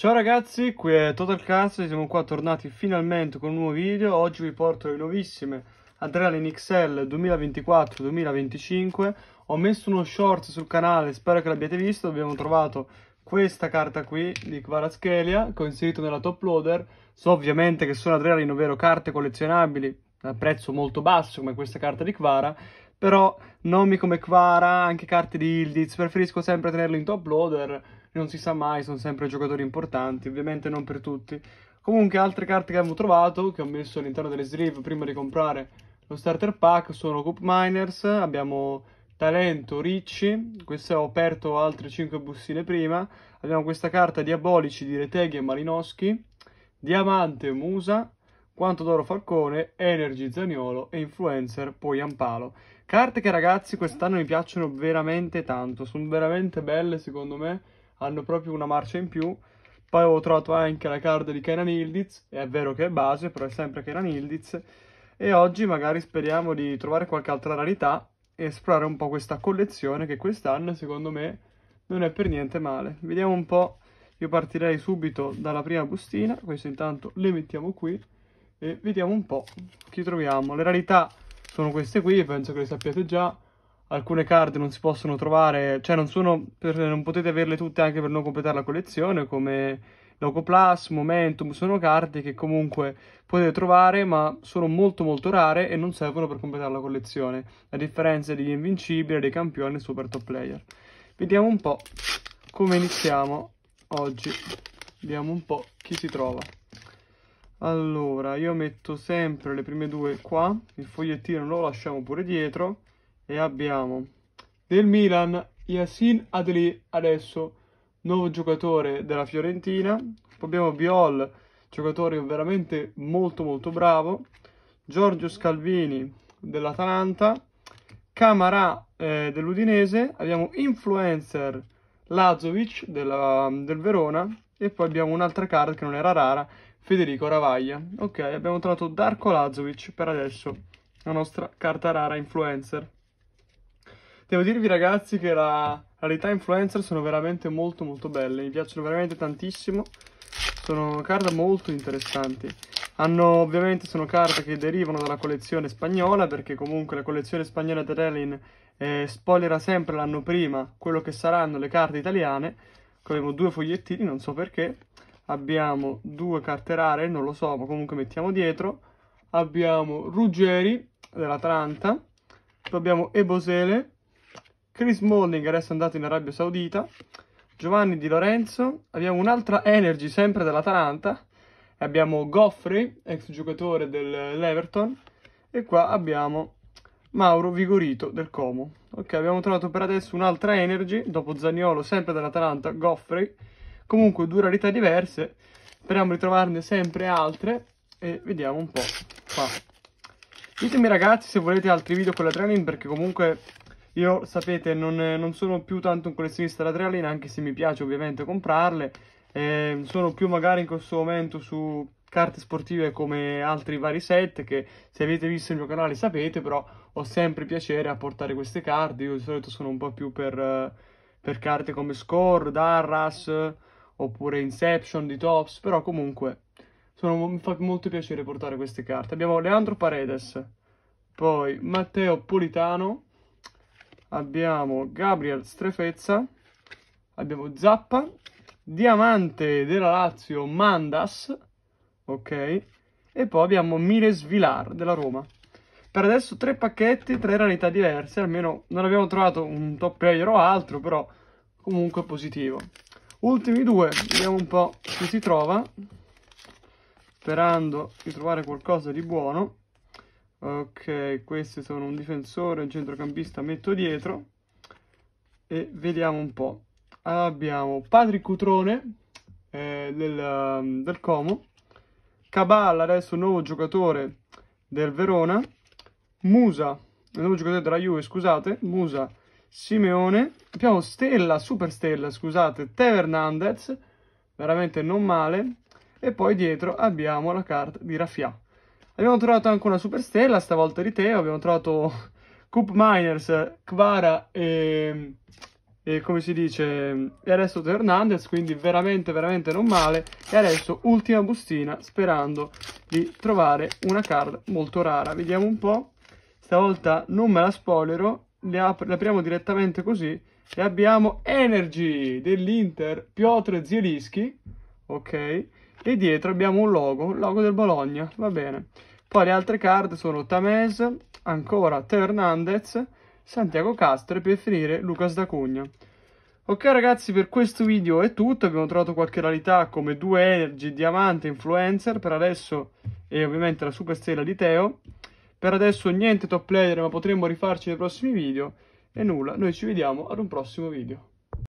Ciao ragazzi, qui è Total Cast, siamo qua tornati finalmente con un nuovo video. Oggi vi porto le nuovissime Adrenaline XL 2024-2025. Ho messo uno short sul canale, spero che l'abbiate visto. Abbiamo trovato questa carta qui di Kvaraschelia, che ho inserito nella top loader. So ovviamente che sono Adrenaline, ovvero carte collezionabili a prezzo molto basso, come questa carta di Kvara. Però nomi come Kvara, anche carte di Ildiz, preferisco sempre tenerle in top loader non si sa mai, sono sempre giocatori importanti, ovviamente non per tutti. Comunque altre carte che abbiamo trovato, che ho messo all'interno delle sleeve prima di comprare lo starter pack, sono Coop Miners, abbiamo Talento, Ricci, queste ho aperto altre 5 bustine prima, abbiamo questa carta Diabolici di Reteghi e Malinowski, Diamante Musa, quanto d'oro Falcone, Energy Zaniolo e Influencer poi Ampalo. Carte che ragazzi quest'anno mi piacciono veramente tanto, sono veramente belle secondo me hanno proprio una marcia in più. Poi ho trovato anche la card di Kenan Ildiz, è vero che è base, però è sempre Kenan Ildiz. E oggi magari speriamo di trovare qualche altra rarità e esplorare un po' questa collezione che quest'anno, secondo me, non è per niente male. Vediamo un po', io partirei subito dalla prima bustina, queste intanto le mettiamo qui e vediamo un po' chi troviamo. Le rarità sono queste qui, penso che le sappiate già alcune carte non si possono trovare, cioè non, sono per, non potete averle tutte anche per non completare la collezione, come Locoplas, Momentum, sono carte che comunque potete trovare ma sono molto molto rare e non servono per completare la collezione, a differenza degli Invincibili, dei Campioni e Super Top Player. Vediamo un po' come iniziamo oggi, vediamo un po' chi si trova. Allora, io metto sempre le prime due qua, il fogliettino lo lasciamo pure dietro, e abbiamo del Milan Yassin Adli adesso nuovo giocatore della Fiorentina abbiamo Biol giocatore veramente molto molto bravo Giorgio Scalvini dell'Atalanta Camara eh, dell'Udinese abbiamo Influencer Lazovic della, del Verona e poi abbiamo un'altra card che non era rara Federico Ravaglia ok abbiamo trovato Darko Lazovic per adesso la nostra carta rara influencer Devo dirvi ragazzi che la rarità influencer sono veramente molto molto belle, mi piacciono veramente tantissimo, sono carte molto interessanti. Hanno, ovviamente sono carte che derivano dalla collezione spagnola, perché comunque la collezione spagnola di Relin eh, spoilerà sempre l'anno prima quello che saranno le carte italiane. Abbiamo due fogliettini, non so perché. Abbiamo due carte rare, non lo so, ma comunque mettiamo dietro. Abbiamo Ruggeri dell'Atalanta, poi abbiamo Ebosele Chris Molling adesso è andato in Arabia Saudita, Giovanni Di Lorenzo, abbiamo un'altra Energy sempre dell'Atalanta, abbiamo Goffrey, ex giocatore dell'Everton, e qua abbiamo Mauro Vigorito del Como. Ok, abbiamo trovato per adesso un'altra Energy, dopo Zagnolo sempre dell'Atalanta, Goffrey, comunque due rarità diverse, speriamo di trovarne sempre altre e vediamo un po' qua. Ditemi ragazzi se volete altri video con la training perché comunque io, sapete, non, non sono più tanto un collezionista da adrenalina, anche se mi piace ovviamente comprarle. Eh, sono più magari in questo momento su carte sportive come altri vari set che se avete visto il mio canale sapete, però ho sempre piacere a portare queste carte. Io di solito sono un po' più per, per carte come Score, Darras oppure Inception di Tops, però comunque sono, mi fa molto piacere portare queste carte. Abbiamo Leandro Paredes, poi Matteo Politano, abbiamo Gabriel Strefezza, abbiamo Zappa, Diamante della Lazio Mandas, ok, e poi abbiamo Miles Vilar della Roma. Per adesso tre pacchetti, tre rarità diverse, almeno non abbiamo trovato un top player o altro, però comunque positivo. Ultimi due, vediamo un po' chi si trova, sperando di trovare qualcosa di buono ok questi sono un difensore un centrocampista metto dietro e vediamo un po' abbiamo Patrick Cutrone eh, del, um, del, Como Cabal adesso nuovo giocatore del Verona Musa nuovo giocatore della Juve scusate Musa Simeone abbiamo Stella Superstella scusate Teo Hernandez veramente non male e poi dietro abbiamo la carta di Rafià Abbiamo trovato anche una superstella, stavolta di Teo, abbiamo trovato Coop Miners, Kvara e, e, come si dice, e adesso Teo Hernandez, quindi veramente veramente non male. E adesso ultima bustina, sperando di trovare una card molto rara. Vediamo un po', stavolta non me la spoilero, le, ap le apriamo direttamente così e abbiamo Energy dell'Inter Piotr Zielischi, ok? E dietro abbiamo un logo, il logo del Bologna, va bene. Poi le altre card sono Tamez, ancora Teo Hernandez, Santiago Castro e per finire Lucas D'Acugna. Ok ragazzi per questo video è tutto, abbiamo trovato qualche rarità come due Energy, Diamante, Influencer per adesso e ovviamente la Superstella di Teo. Per adesso niente top player ma potremmo rifarci nei prossimi video e nulla, noi ci vediamo ad un prossimo video.